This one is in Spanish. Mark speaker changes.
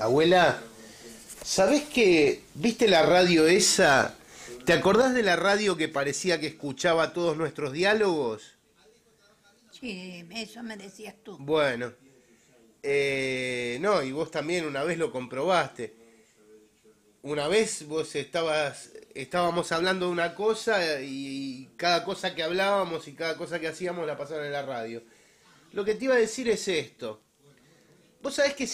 Speaker 1: Abuela, ¿sabés que viste la radio esa? ¿Te acordás de la radio que parecía que escuchaba todos nuestros diálogos?
Speaker 2: Sí, eso me decías tú.
Speaker 1: Bueno, eh, no, y vos también una vez lo comprobaste. Una vez vos estabas, estábamos hablando de una cosa y cada cosa que hablábamos y cada cosa que hacíamos la pasaron en la radio. Lo que te iba a decir es esto. Vos sabés que...